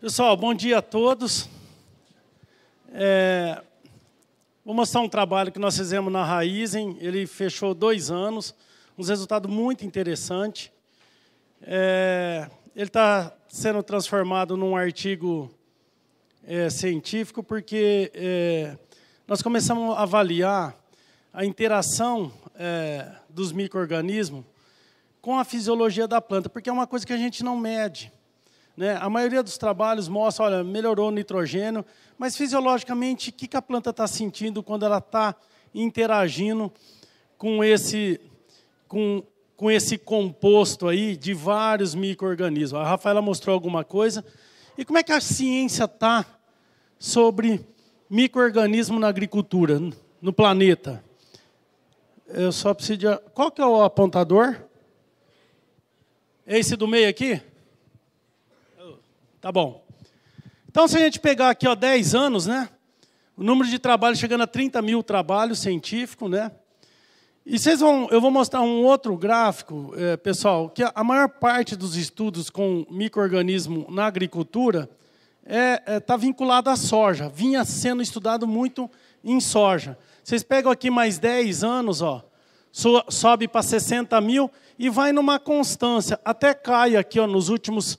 Pessoal, bom dia a todos. É, vou mostrar um trabalho que nós fizemos na Raizen. Ele fechou dois anos, um resultado muito interessante. É, ele está sendo transformado num artigo é, científico porque é, nós começamos a avaliar a interação é, dos micro-organismos com a fisiologia da planta, porque é uma coisa que a gente não mede. Né? A maioria dos trabalhos mostra, olha, melhorou o nitrogênio, mas fisiologicamente, o que, que a planta está sentindo quando ela está interagindo com esse, com, com esse composto aí de vários micro-organismos? A Rafaela mostrou alguma coisa. E como é que a ciência está sobre microorganismo na agricultura, no planeta. Eu só preciso de... Qual que é o apontador? É esse do meio aqui? Tá bom. Então, se a gente pegar aqui ó, 10 anos, né? O número de trabalhos chegando a 30 mil trabalhos científicos, né? E vocês vão, eu vou mostrar um outro gráfico, é, pessoal, que a maior parte dos estudos com microorganismo na agricultura está é, é, tá vinculado à soja. Vinha sendo estudado muito em soja. Vocês pegam aqui mais 10 anos, ó, sobe para 60 mil e vai numa constância. Até cai aqui, ó, nos últimos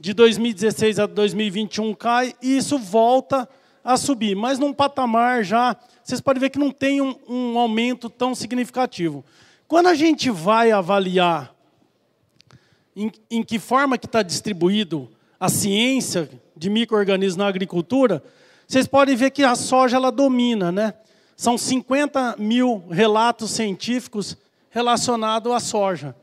de 2016 a 2021 cai e isso volta a subir. Mas num patamar já, vocês podem ver que não tem um, um aumento tão significativo. Quando a gente vai avaliar em, em que forma que está distribuído a ciência de micro-organismos na agricultura, vocês podem ver que a soja ela domina, né? São 50 mil relatos científicos relacionados à soja.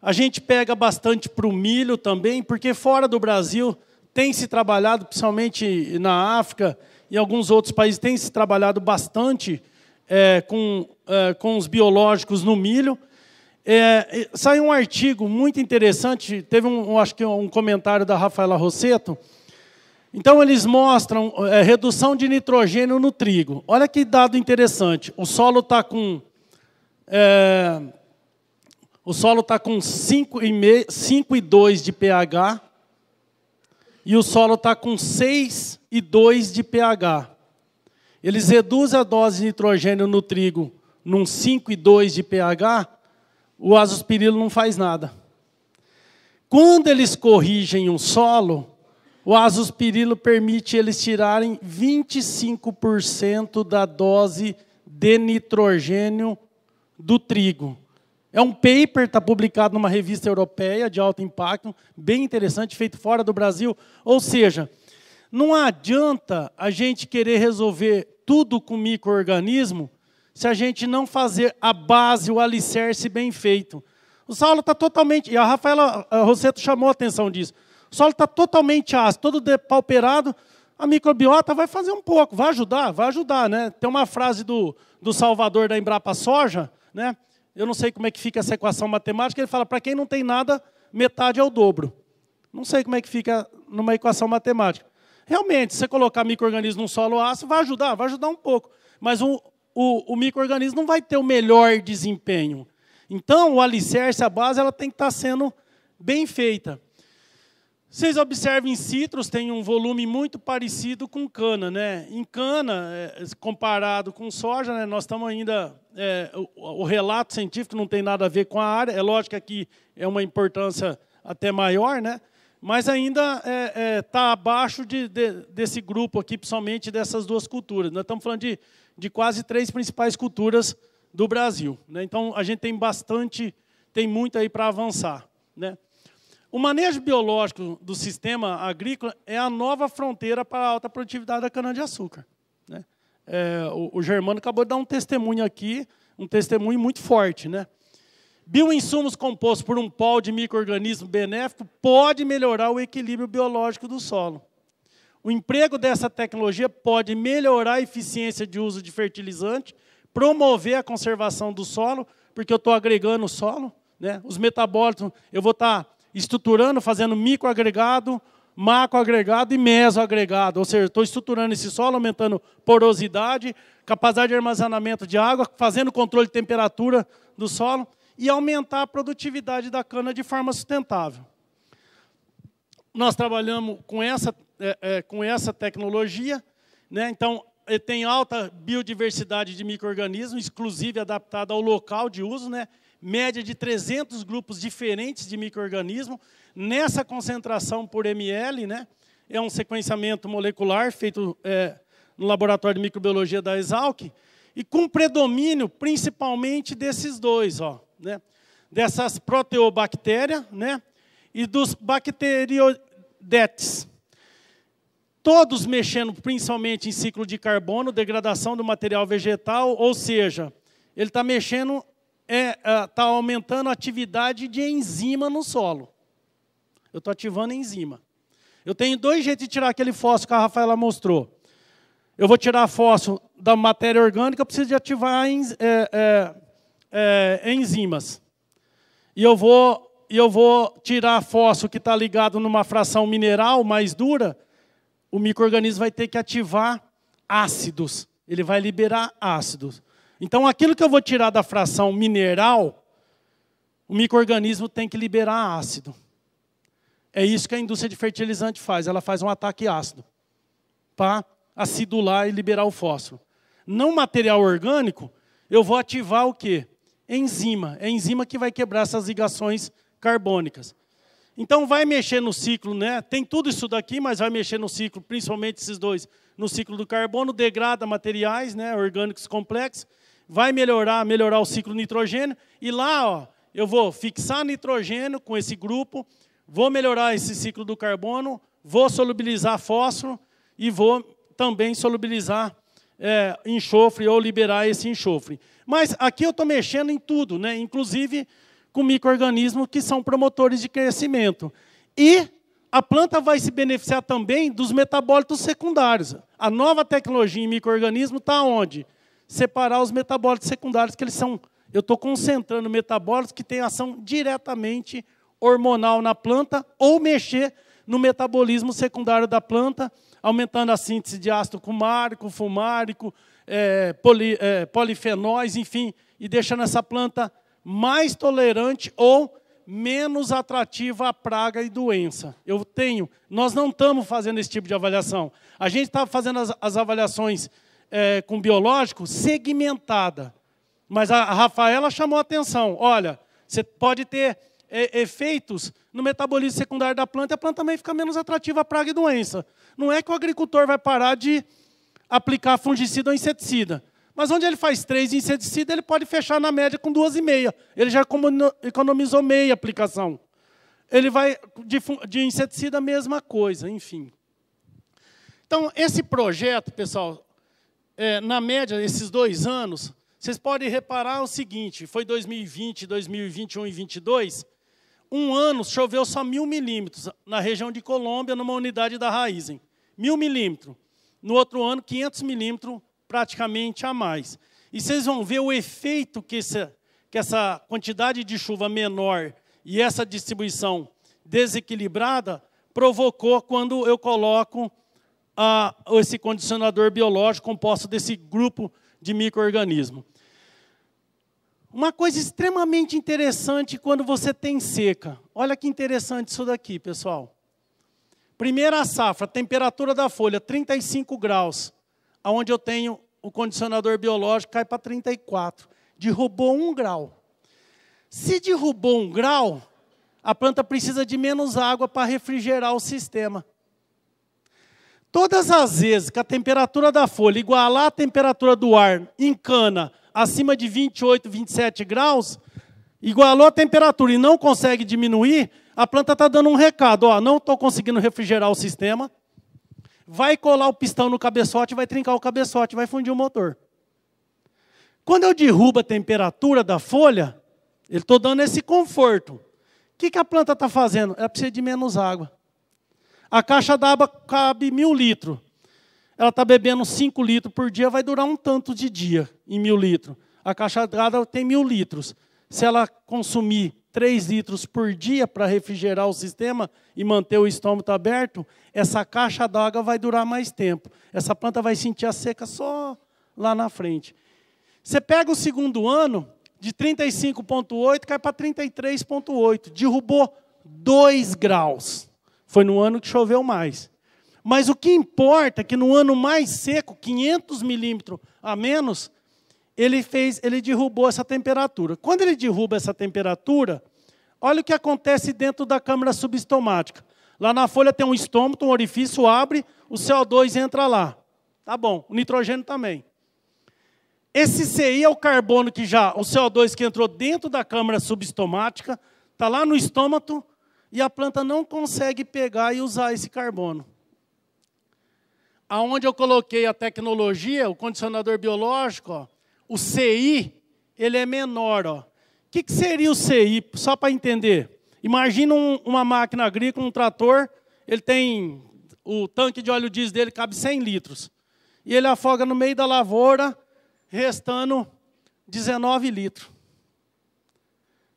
A gente pega bastante para o milho também, porque fora do Brasil tem se trabalhado, principalmente na África e alguns outros países, tem se trabalhado bastante é, com, é, com os biológicos no milho. É, saiu um artigo muito interessante, teve um, acho que um comentário da Rafaela Rosseto, então, eles mostram é, redução de nitrogênio no trigo. Olha que dado interessante. O solo está com. É, o solo está com 5,2 de pH e o solo está com 6,2 de pH. Eles reduzem a dose de nitrogênio no trigo num 5,2 de pH, o azospirilo não faz nada. Quando eles corrigem um solo, o azospirilo permite eles tirarem 25% da dose de nitrogênio do trigo. É um paper, está publicado numa revista europeia de alto impacto, bem interessante, feito fora do Brasil. Ou seja, não adianta a gente querer resolver tudo com microorganismo se a gente não fazer a base, o alicerce bem feito. O Saulo está totalmente. E a Rafaela Rosseto chamou a atenção disso. O solo está totalmente ácido, todo depauperado, a microbiota vai fazer um pouco, vai ajudar, vai ajudar, né? Tem uma frase do, do Salvador da Embrapa Soja, né? Eu não sei como é que fica essa equação matemática, ele fala, para quem não tem nada, metade é o dobro. Não sei como é que fica numa equação matemática. Realmente, se você colocar microorganismo num solo ácido, vai ajudar, vai ajudar um pouco. Mas o, o, o microorganismo não vai ter o melhor desempenho. Então, o alicerce, a base, ela tem que estar tá sendo bem feita. Vocês observem, citros tem um volume muito parecido com cana, né? Em cana, é, comparado com soja, né, nós estamos ainda é, o, o, relato científico não tem nada a ver com a área. É lógico que é uma importância até maior, né? Mas ainda está é, é, tá abaixo de, de, desse grupo aqui, principalmente dessas duas culturas. Nós estamos falando de, de quase três principais culturas do Brasil. Né? Então a gente tem bastante, tem muito aí para avançar, né? O manejo biológico do sistema agrícola é a nova fronteira para a alta produtividade da cana-de-açúcar. Né? É, o, o, Germano acabou de dar um testemunho aqui, um testemunho muito forte. Né? Bioinsumos compostos por um pó de microorganismo benéfico pode melhorar o equilíbrio biológico do solo. O emprego dessa tecnologia pode melhorar a eficiência de uso de fertilizante, promover a conservação do solo, porque eu estou agregando o solo, né? os metabólitos, eu vou estar tá estruturando, fazendo microagregado, macroagregado e mesoagregado. Ou seja, estou estruturando esse solo, aumentando porosidade, capacidade de armazenamento de água, fazendo controle de temperatura do solo e aumentar a produtividade da cana de forma sustentável. Nós trabalhamos com essa, é, é, com essa tecnologia, né? então eh, tem alta biodiversidade de micro-organismos, adaptada ao local de uso, né? média de 300 grupos diferentes de micro-organismos, nessa concentração por ml, né? é um sequenciamento molecular feito é, no Laboratório de Microbiologia da Exalc, e com predomínio principalmente desses dois, ó, né? dessas proteobactérias né? e dos bacteriodetes todos mexendo principalmente em ciclo de carbono, degradação do material vegetal, ou seja, ele está mexendo, está é, é tá aumentando a atividade de enzima no solo. Eu estou ativando a enzima. Eu tenho dois jeitos de tirar aquele fósforo que a Rafaela mostrou. Eu vou tirar fósforo da matéria orgânica, eu preciso de ativar é, é, é, enzimas. E eu vou, eu vou tirar fósforo que está ligado numa fração mineral mais dura, o microorganismo vai ter que ativar ácidos. Ele vai liberar ácidos. Então, aquilo que eu vou tirar da fração mineral, o microorganismo tem que liberar ácido. É isso que a indústria de fertilizante faz. Ela faz um ataque ácido para acidular e liberar o fósforo. Não material orgânico, eu vou ativar o quê? Enzima. É a enzima que vai quebrar essas ligações carbônicas. Então vai mexer no ciclo, né? Tem tudo isso daqui, mas vai mexer no ciclo, principalmente esses dois, no ciclo do carbono, degrada materiais, né, orgânicos complexos, vai melhorar, melhorar o ciclo nitrogênio e lá, ó, eu vou fixar nitrogênio com esse grupo, vou melhorar esse ciclo do carbono, vou solubilizar fósforo e vou também solubilizar é, enxofre ou liberar esse enxofre. Mas aqui eu estou mexendo em tudo, né? Inclusive com microrganismos que são promotores de crescimento. E a planta vai se beneficiar também dos metabólitos secundários. A nova tecnologia em microrganismo está onde? Separar os metabólitos secundários, que eles são. Eu estou concentrando metabólitos que têm ação diretamente hormonal na planta, ou mexer no metabolismo secundário da planta, aumentando a síntese de ácido cumárico, fumárico, é, poli, é, polifenóis, enfim, e deixando essa planta mais tolerante ou menos atrativa à praga e doença. Eu tenho. Nós não estamos fazendo esse tipo de avaliação. A gente está fazendo as, as avaliações é, com biológico segmentada. Mas a Rafaela chamou a atenção. Olha, você pode ter é, efeitos no metabolismo secundário da planta, a planta também fica menos atrativa à praga e doença. Não é que o agricultor vai parar de aplicar fungicida ou inseticida. Mas onde ele faz três inseticidas, inseticida, ele pode fechar na média com duas e meia. Ele já economizou meia aplicação. Ele vai de, de inseticida, mesma coisa, enfim. Então, esse projeto, pessoal, é, na média, esses dois anos, vocês podem reparar o seguinte: foi 2020, 2021 e 2022. Um ano choveu só mil milímetros na região de Colômbia, numa unidade da Raizen. Mil milímetros. No outro ano, 500 milímetros praticamente a mais. E vocês vão ver o efeito que essa, que essa quantidade de chuva menor e essa distribuição desequilibrada provocou quando eu coloco a, esse condicionador biológico composto desse grupo de microorganismo. Uma coisa extremamente interessante quando você tem seca. Olha que interessante isso daqui, pessoal. Primeira safra, temperatura da folha 35 graus, aonde eu tenho o condicionador biológico cai para 34. Derrubou um grau. Se derrubou um grau, a planta precisa de menos água para refrigerar o sistema. Todas as vezes que a temperatura da folha igualar a temperatura do ar em cana acima de 28, 27 graus, igualou a temperatura e não consegue diminuir, a planta está dando um recado: ó, não estou conseguindo refrigerar o sistema, vai colar o pistão no cabeçote, vai trincar o cabeçote, vai fundir o motor. Quando eu derrubo a temperatura da folha, eu estou dando esse conforto. O que, que a planta está fazendo? Ela precisa de menos água. A caixa d'água cabe mil litros. Ela está bebendo cinco litros por dia, vai durar um tanto de dia em mil litros. A caixa d'água tem mil litros. Se ela consumir 3 litros por dia para refrigerar o sistema e manter o estômago aberto, essa caixa d'água vai durar mais tempo. Essa planta vai sentir a seca só lá na frente. Você pega o segundo ano, de 35,8 cai para 33,8, derrubou 2 graus. Foi no ano que choveu mais. Mas o que importa é que no ano mais seco, 500 milímetros a menos, ele fez, ele derrubou essa temperatura. Quando ele derruba essa temperatura, olha o que acontece dentro da câmara subestomática. Lá na folha tem um estômago, um orifício abre, o CO2 entra lá. Tá bom, o nitrogênio também. Esse CI é o carbono que já, o CO2 que entrou dentro da câmara subestomática, está lá no estômago e a planta não consegue pegar e usar esse carbono. Aonde eu coloquei a tecnologia, o condicionador biológico, ó, o CI, ele é menor. O que, que, seria o CI? Só para entender. Imagina um, uma máquina agrícola, um trator, ele tem o tanque de óleo diesel dele cabe 100 litros. E ele afoga no meio da lavoura, restando 19 litros.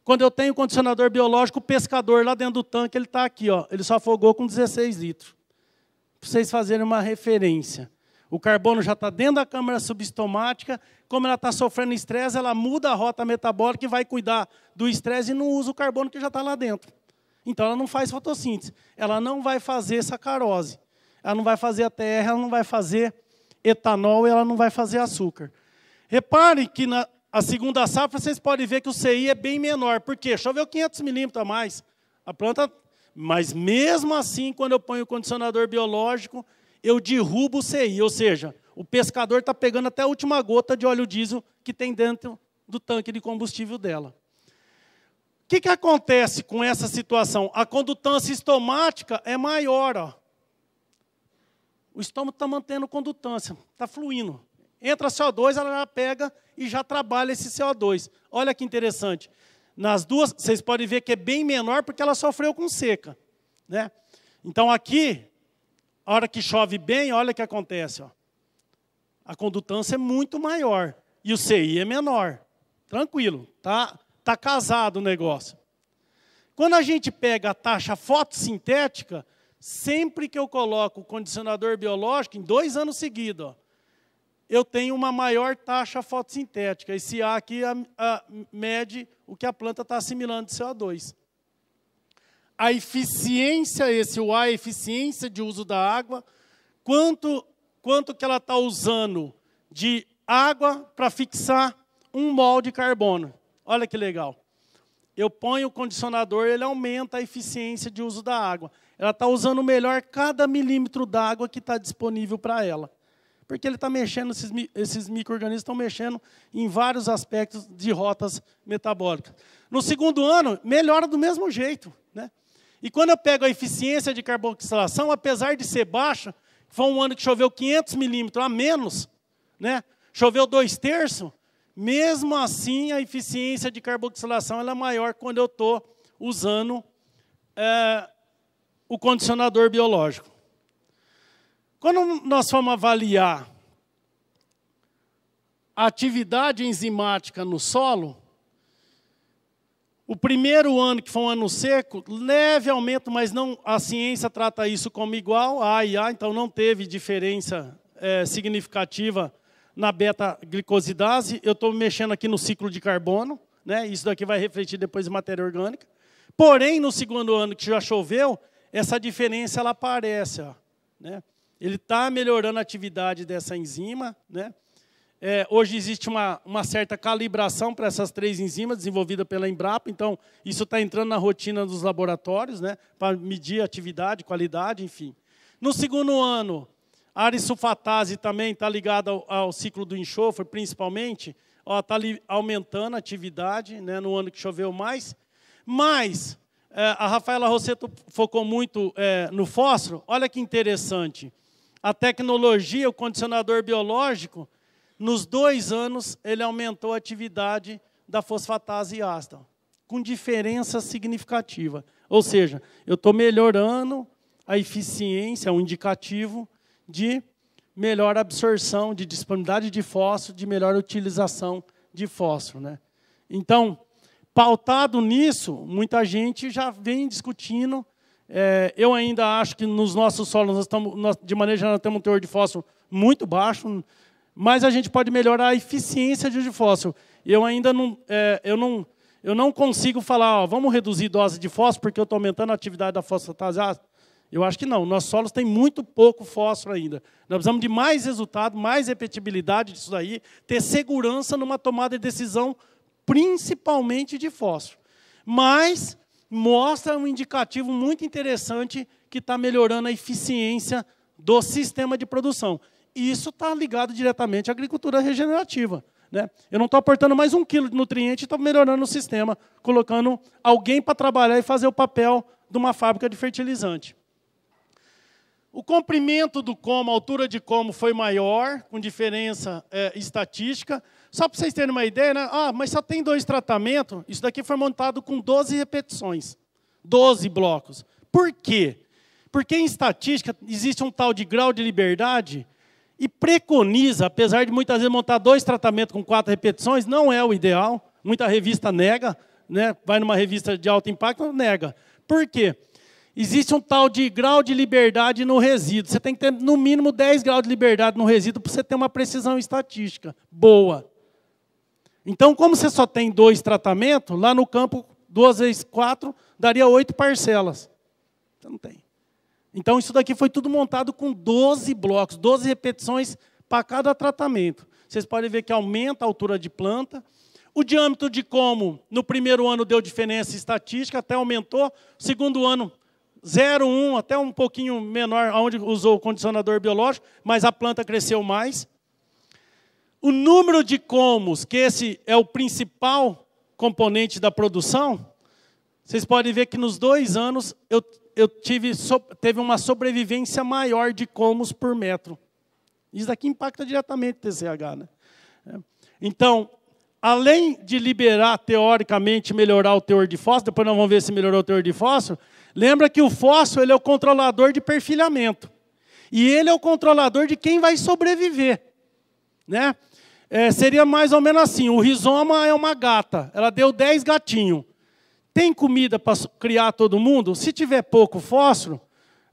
Quando eu tenho condicionador biológico, o pescador lá dentro do tanque, ele está aqui, ó, ele só afogou com 16 litros. Para vocês fazerem uma referência. O carbono já está dentro da câmara subestomática. Como ela está sofrendo estresse, ela muda a rota metabólica e vai cuidar do estresse e não usa o carbono que já está lá dentro. Então ela não faz fotossíntese. Ela não vai fazer sacarose. Ela não vai fazer ATR, ela não vai fazer etanol, ela não vai fazer açúcar. Repare que na segunda safra vocês podem ver que o CI é bem menor. Por quê? Choveu 500 milímetros a mais. A planta. Mas mesmo assim, quando eu ponho o condicionador biológico, eu derrubo o CI, ou seja, o pescador está pegando até a última gota de óleo diesel que tem dentro do tanque de combustível dela. O que, que acontece com essa situação? A condutância estomática é maior. Ó. O estômago está mantendo condutância, está fluindo. Entra CO2, ela já pega e já trabalha esse CO2. Olha que interessante. Nas duas, vocês podem ver que é bem menor porque ela sofreu com seca. Né? Então aqui, a hora que chove bem, olha o que acontece. Ó. A condutância é muito maior e o CI é menor. Tranquilo, tá, tá casado o negócio. Quando a gente pega a taxa fotossintética, sempre que eu coloco o condicionador biológico, em dois anos seguidos, ó, eu tenho uma maior taxa fotossintética. Esse A aqui a, a, mede o que a planta está assimilando de CO2 a eficiência, esse o A, eficiência de uso da água, quanto, quanto que ela está usando de água para fixar um mol de carbono. Olha que legal. Eu ponho o condicionador, ele aumenta a eficiência de uso da água. Ela está usando melhor cada milímetro d'água que está disponível para ela. Porque ele está mexendo, esses, esses micro-organismos estão mexendo em vários aspectos de rotas metabólicas. No segundo ano, melhora do mesmo jeito. Né? E quando eu pego a eficiência de carboxilação, apesar de ser baixa, foi um ano que choveu 500 milímetros a menos, né? choveu dois terços, mesmo assim a eficiência de carboxilação é maior quando eu estou usando é, o condicionador biológico. Quando nós fomos avaliar a atividade enzimática no solo, o primeiro ano, que foi um ano seco, leve aumento, mas não a ciência trata isso como igual, a IA, então não teve diferença é, significativa na beta-glicosidase. Eu estou mexendo aqui no ciclo de carbono, né? isso daqui vai refletir depois em matéria orgânica. Porém, no segundo ano que já choveu, essa diferença ela aparece. Ó, né? Ele está melhorando a atividade dessa enzima, né? É, hoje existe uma, uma certa calibração para essas três enzimas desenvolvida pela Embrapa, então isso está entrando na rotina dos laboratórios, né, para medir atividade, qualidade, enfim. No segundo ano, a arisulfatase também está ligada ao, ao, ciclo do enxofre, principalmente, está aumentando a atividade né, no ano que choveu mais. Mas é, a Rafaela Rosseto focou muito é, no fósforo. Olha que interessante. A tecnologia, o condicionador biológico, nos dois anos, ele aumentou a atividade da fosfatase ácida, com diferença significativa. Ou seja, eu estou melhorando a eficiência, é um indicativo de melhor absorção, de disponibilidade de fósforo, de melhor utilização de fósforo. Né? Então, pautado nisso, muita gente já vem discutindo. É, eu ainda acho que nos nossos solos, nós estamos, nós, de maneira geral, temos um teor de fósforo muito baixo, mas a gente pode melhorar a eficiência de uso de fósforo. Eu ainda não, é, eu não, eu não consigo falar, ó, vamos reduzir dose de fósforo porque eu estou aumentando a atividade da fosfatase. Ah, eu acho que não. Nossos solos têm muito pouco fósforo ainda. Nós precisamos de mais resultado, mais repetibilidade disso daí, ter segurança numa tomada de decisão, principalmente de fósforo. Mas mostra um indicativo muito interessante que está melhorando a eficiência do sistema de produção isso está ligado diretamente à agricultura regenerativa. Né? Eu não estou aportando mais um quilo de nutriente, estou melhorando o sistema, colocando alguém para trabalhar e fazer o papel de uma fábrica de fertilizante. O comprimento do como, a altura de como foi maior, com diferença é, estatística. Só para vocês terem uma ideia, né? ah, mas só tem dois tratamentos. Isso daqui foi montado com 12 repetições, 12 blocos. Por quê? Porque em estatística existe um tal de grau de liberdade e preconiza, apesar de muitas vezes montar dois tratamentos com quatro repetições, não é o ideal. Muita revista nega, né? vai numa revista de alto impacto, nega. Por quê? Existe um tal de grau de liberdade no resíduo. Você tem que ter no mínimo 10 graus de liberdade no resíduo para você ter uma precisão estatística boa. Então, como você só tem dois tratamentos, lá no campo, duas vezes quatro, daria oito parcelas. Você não tem. Então, isso daqui foi tudo montado com 12 blocos, 12 repetições para cada tratamento. Vocês podem ver que aumenta a altura de planta. O diâmetro de como no primeiro ano deu diferença estatística, até aumentou. Segundo ano, 0,1, até um pouquinho menor, onde usou o condicionador biológico, mas a planta cresceu mais. O número de comos, que esse é o principal componente da produção, vocês podem ver que nos dois anos eu eu tive, so, teve uma sobrevivência maior de comos por metro. Isso daqui impacta diretamente o TCH. Né? É. Então, além de liberar, teoricamente, melhorar o teor de fósforo, depois nós vamos ver se melhorou o teor de fósforo, lembra que o fósforo ele é o controlador de perfilhamento. E ele é o controlador de quem vai sobreviver. Né? É, seria mais ou menos assim, o rizoma é uma gata, ela deu 10 gatinhos. Tem comida para criar todo mundo? Se tiver pouco fósforo,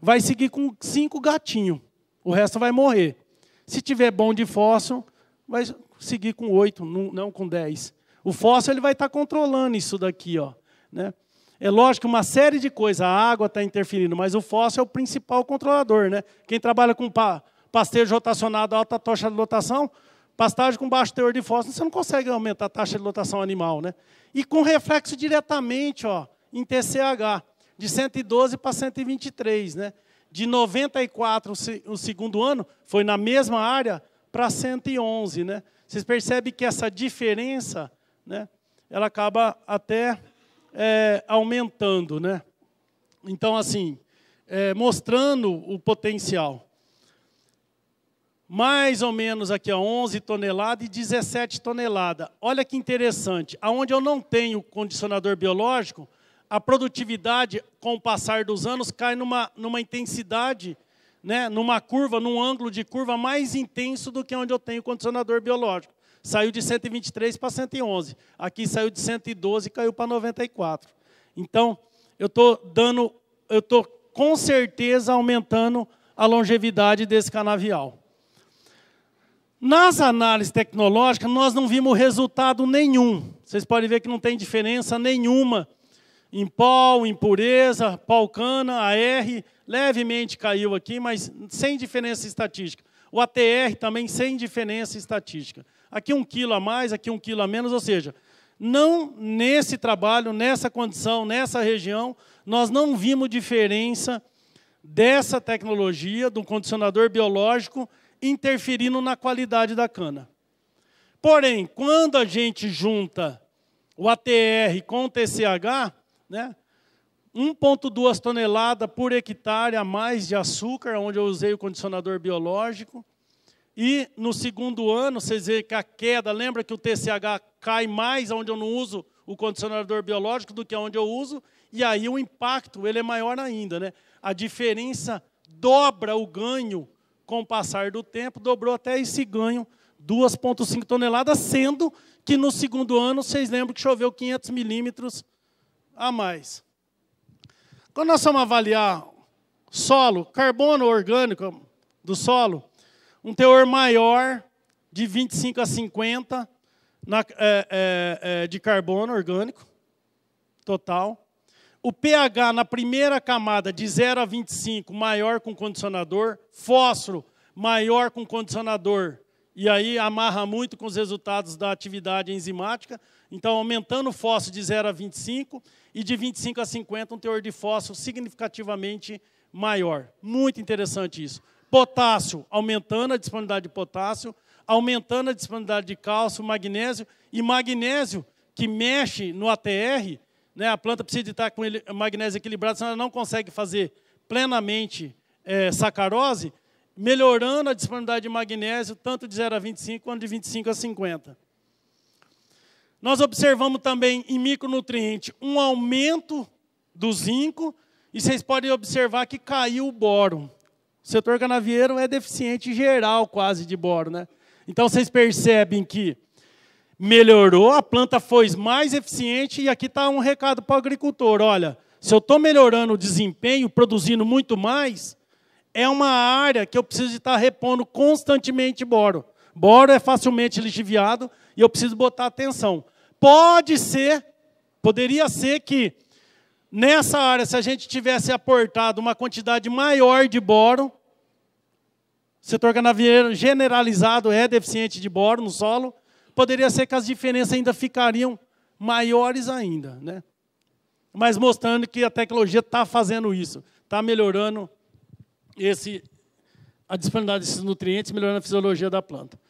vai seguir com cinco gatinhos. O resto vai morrer. Se tiver bom de fósforo, vai seguir com oito, não com dez. O fósforo ele vai estar tá controlando isso daqui. Ó, né? É lógico que uma série de coisas, a água está interferindo, mas o fósforo é o principal controlador. Né? Quem trabalha com pa pastejo rotacionado alta tocha de lotação, Pastagem com baixo teor de fósforo, você não consegue aumentar a taxa de lotação animal, né? E com reflexo diretamente, ó, em TCH, de 112 para 123, né? De 94 o segundo ano foi na mesma área para 111, né? Vocês percebem que essa diferença, né? Ela acaba até é, aumentando, né? Então, assim, é, mostrando o potencial mais ou menos aqui a 11 toneladas e 17 toneladas. Olha que interessante, aonde eu não tenho condicionador biológico, a produtividade com o passar dos anos cai numa, numa intensidade, né, numa curva, num ângulo de curva mais intenso do que onde eu tenho condicionador biológico. Saiu de 123 para 111. Aqui saiu de 112 e caiu para 94. Então, eu estou dando, eu estou com certeza aumentando a longevidade desse canavial. Nas análises tecnológicas, nós não vimos resultado nenhum. Vocês podem ver que não tem diferença nenhuma em pó, impureza, palcana, AR, levemente caiu aqui, mas sem diferença estatística. O ATR também sem diferença estatística. Aqui um quilo a mais, aqui um quilo a menos, ou seja, não nesse trabalho, nessa condição, nessa região, nós não vimos diferença dessa tecnologia, do condicionador biológico, interferindo na qualidade da cana. Porém, quando a gente junta o ATR com o TCH, né, 1,2 tonelada por hectare a mais de açúcar, onde eu usei o condicionador biológico. E no segundo ano, vocês veem que a queda, lembra que o TCH cai mais onde eu não uso o condicionador biológico do que onde eu uso, e aí o impacto ele é maior ainda. Né? A diferença dobra o ganho com o passar do tempo, dobrou até esse ganho, 2,5 toneladas, sendo que no segundo ano, vocês lembram que choveu 500 milímetros a mais. Quando nós vamos avaliar solo, carbono orgânico do solo, um teor maior de 25 a 50 na, é, é, é, de carbono orgânico total o pH na primeira camada de 0 a 25 maior com condicionador, fósforo maior com condicionador, e aí amarra muito com os resultados da atividade enzimática. Então, aumentando o fósforo de 0 a 25 e de 25 a 50, um teor de fósforo significativamente maior. Muito interessante isso. Potássio, aumentando a disponibilidade de potássio, aumentando a disponibilidade de cálcio, magnésio, e magnésio, que mexe no ATR, né? A planta precisa estar com magnésio equilibrado, senão ela não consegue fazer plenamente é, sacarose, melhorando a disponibilidade de magnésio, tanto de 0 a 25, quanto de 25 a 50. Nós observamos também em micronutriente um aumento do zinco, e vocês podem observar que caiu o boro. O setor canavieiro é deficiente geral quase de boro, né? Então vocês percebem que melhorou, a planta foi mais eficiente, e aqui está um recado para o agricultor: olha, se eu estou melhorando o desempenho, produzindo muito mais, é uma área que eu preciso estar tá repondo constantemente boro. Boro é facilmente lixiviado e eu preciso botar atenção. Pode ser, poderia ser que nessa área, se a gente tivesse aportado uma quantidade maior de boro, setor canavieiro generalizado é deficiente de boro no solo, poderia ser que as diferenças ainda ficariam maiores ainda, né? Mas mostrando que a tecnologia está fazendo isso, está melhorando esse, a disponibilidade desses nutrientes, melhorando a fisiologia da planta.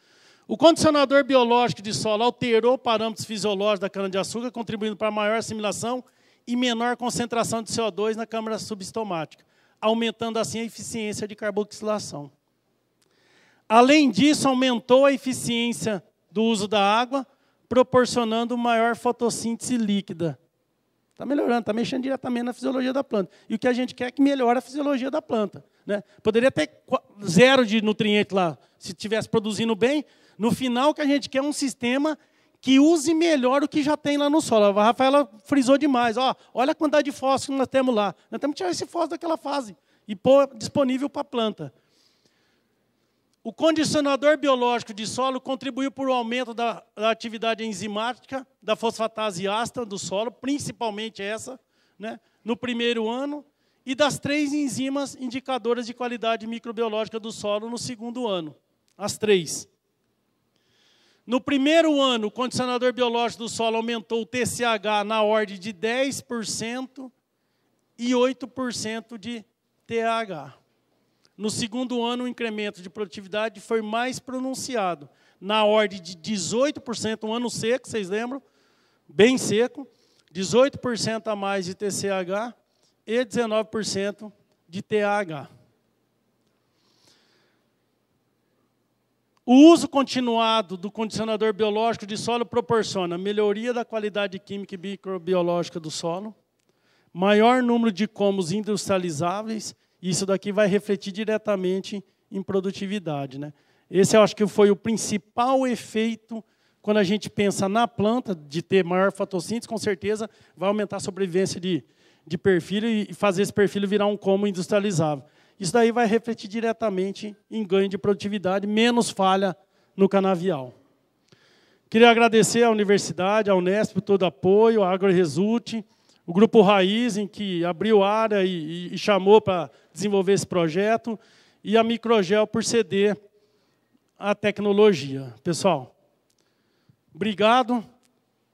O condicionador biológico de solo alterou parâmetros fisiológicos da cana-de-açúcar, contribuindo para maior assimilação e menor concentração de CO2 na câmara subestomática, aumentando assim a eficiência de carboxilação. Além disso, aumentou a eficiência do uso da água, proporcionando maior fotossíntese líquida. Está melhorando, está mexendo diretamente na fisiologia da planta. E o que a gente quer é que melhore a fisiologia da planta. Né? Poderia ter zero de nutriente lá, se estivesse produzindo bem. No final, o que a gente quer é um sistema que use melhor o que já tem lá no solo. A Rafaela frisou demais. Ó, olha a quantidade de fósforo que nós temos lá. Nós temos que tirar esse fósforo daquela fase e pôr disponível para a planta. O condicionador biológico de solo contribuiu para o aumento da, da atividade enzimática da fosfatase ácida do solo, principalmente essa, né, no primeiro ano, e das três enzimas indicadoras de qualidade microbiológica do solo no segundo ano. As três. No primeiro ano, o condicionador biológico do solo aumentou o TCH na ordem de 10% e 8% de TH. No segundo ano, o incremento de produtividade foi mais pronunciado, na ordem de 18%, um ano seco, vocês lembram? Bem seco, 18% a mais de TCH e 19% de TAH. O uso continuado do condicionador biológico de solo proporciona melhoria da qualidade química e microbiológica do solo, maior número de comos industrializáveis isso daqui vai refletir diretamente em produtividade. Né? Esse eu acho que foi o principal efeito quando a gente pensa na planta, de ter maior fotossíntese, com certeza vai aumentar a sobrevivência de, de perfil e fazer esse perfil virar um como industrializável. Isso daí vai refletir diretamente em ganho de produtividade, menos falha no canavial. Queria agradecer à universidade, à Unesp, por todo o apoio, à AgroResult, o grupo Raiz, em que abriu área e, e chamou para desenvolver esse projeto, e a Microgel por ceder a tecnologia. Pessoal, obrigado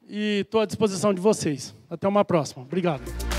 e estou à disposição de vocês. Até uma próxima. Obrigado.